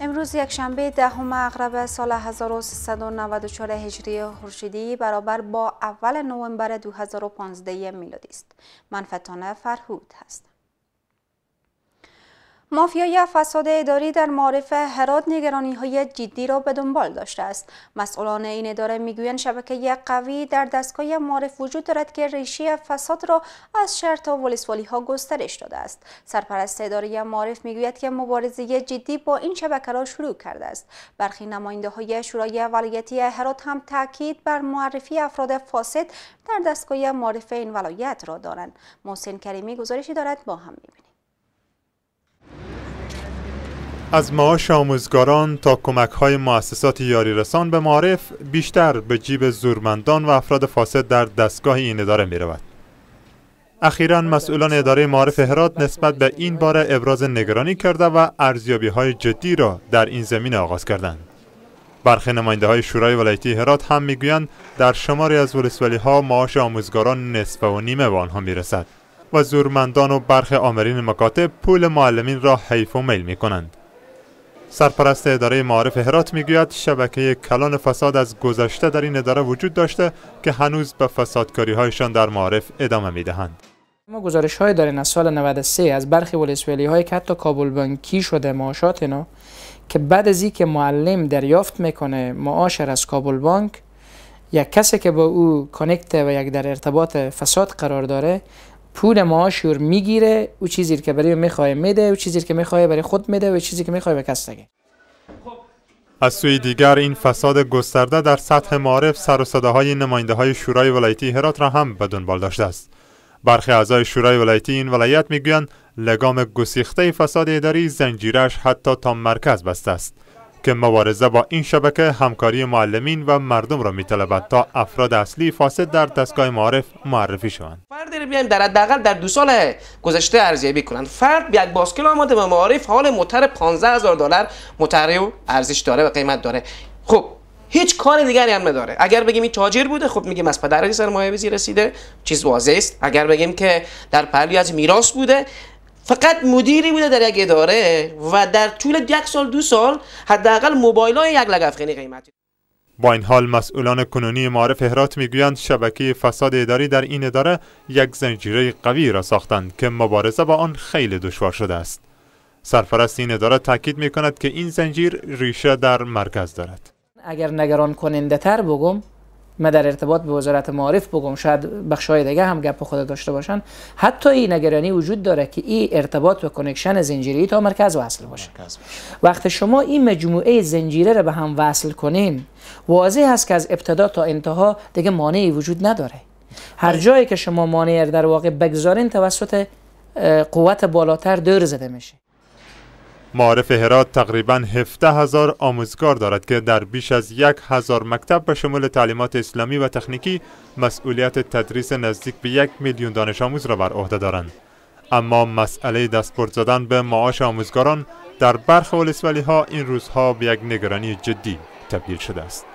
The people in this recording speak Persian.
امروز یک شنبه دهم اغرب سال 1394 هجری خورشیدی برابر با اول نوامبر 2015 میلادی است. من فتانه فرهود هست. مافیای فساد اداری در معارف هرات نگرانی های جدی را به دنبال داشته است. مسئولان این اداره میگویند شبکه قوی در دستگاه معارف وجود دارد که ریشه فساد را از شهر تا ولسوالی ها گسترش داده است. سرپرست اداره معارف میگوید که مبارزه جدی با این شبکه را شروع کرده است. برخی نماینده های شورای ولایتی هرات هم تاکید بر معرفی افراد فاسد در دستگاه معارف این ولایت را دارند. محسن کریمی گزارشی دارد با هم میبینیم. از معاش آموزگاران تا کمک های مؤسسات یاری رسان به معارف بیشتر به جیب زورمندان و افراد فاسد در دستگاه این اداره می رود. اخیرا مسئولان اداره معارف هرات نسبت به این باره ابراز نگرانی کرده و ارزیابی های جدی را در این زمینه آغاز کردند. برخی نماینده های شورای ولایتی هرات هم میگویند در شماری از ولسوالی ها معاش آموزگاران نصف و نیمه به آنها میرسد و زورمندان و برخی آمرین مکاتب پول معلمین را حیف و میل می سرپرست اداره معارف هرات میگوید شبکه کلان فساد از گذشته در این اداره وجود داشته که هنوز به فسادکاری هایشان در معارف ادامه میدهند. ما گزارش های داریم از سال 93 از برخی ولسوالی های که حتی کابل بانکی شده معاشات اینا که بعد از که معلم دریافت میکنه معاشر از کابل بانک یک کسی که با او کانکت و یک در ارتباط فساد قرار داره پول میگیره او چیزی که برای میخواه میده او چیزی که میخواه برای خود میده و چیزی که میخواه به کس دگه. از سوی دیگر این فساد گسترده در سطح معارف سر و صداهای نماینده های شورای ولایتی هرات را هم به دنبال داشته است برخی اعضای شورای ولایتی این ولایت میگویند لگام گسیخته فساد اداری زنجیرش حتی تا مرکز بسته است که مبارزه با این شبکه همکاری معلمین و مردم را میطلبد تا افراد اصلی فاسد در دستگاه معارف معرفی شوند بهتره در حداقل در دو سال گذشته ارزیابی کنند فرد یک باسکل آماده و معارف حال متر 15000 دلار متره و ارزش داره و قیمت داره خب هیچ کار دیگری هم نداره اگر بگیم این تاجر بوده خب میگیم از پدر سرمایه بزی رسیده چیز واضح است اگر بگیم که در پلی از میراث بوده فقط مدیری بوده در یک اداره و در طول یک سال دو سال حداقل موبایل های یک لگ افغانی قیمتی با این حال مسئولان کنونی معارف هرات میگویند شبکه فساد اداری در این اداره یک زنجیره قوی را ساختند که مبارزه با آن خیلی دشوار شده است. سرپرست این اداره تاکید می کند که این زنجیر ریشه در مرکز دارد. اگر نگران کننده تر بگم ما در ارتباط به وزارت معارف بگم شاید های دیگه هم گپ خود داشته باشن حتی این نگرانی وجود داره که این ارتباط و کنکشن زنجیری تا مرکز وصل باشه وقتی شما این مجموعه زنجیره رو به هم وصل کنین واضح هست که از ابتدا تا انتها دیگه مانعی وجود نداره هر بله. جایی که شما مانع در واقع بگذارین توسط قوت بالاتر دور زده میشه معارف هرات تقریبا 17 هزار آموزگار دارد که در بیش از یک هزار مکتب به شمول تعلیمات اسلامی و تکنیکی مسئولیت تدریس نزدیک به یک میلیون دانش آموز را بر عهده دارند. اما مسئله دستبرد زدن به معاش آموزگاران در برخ ولسوالی ها این روزها به یک نگرانی جدی تبدیل شده است.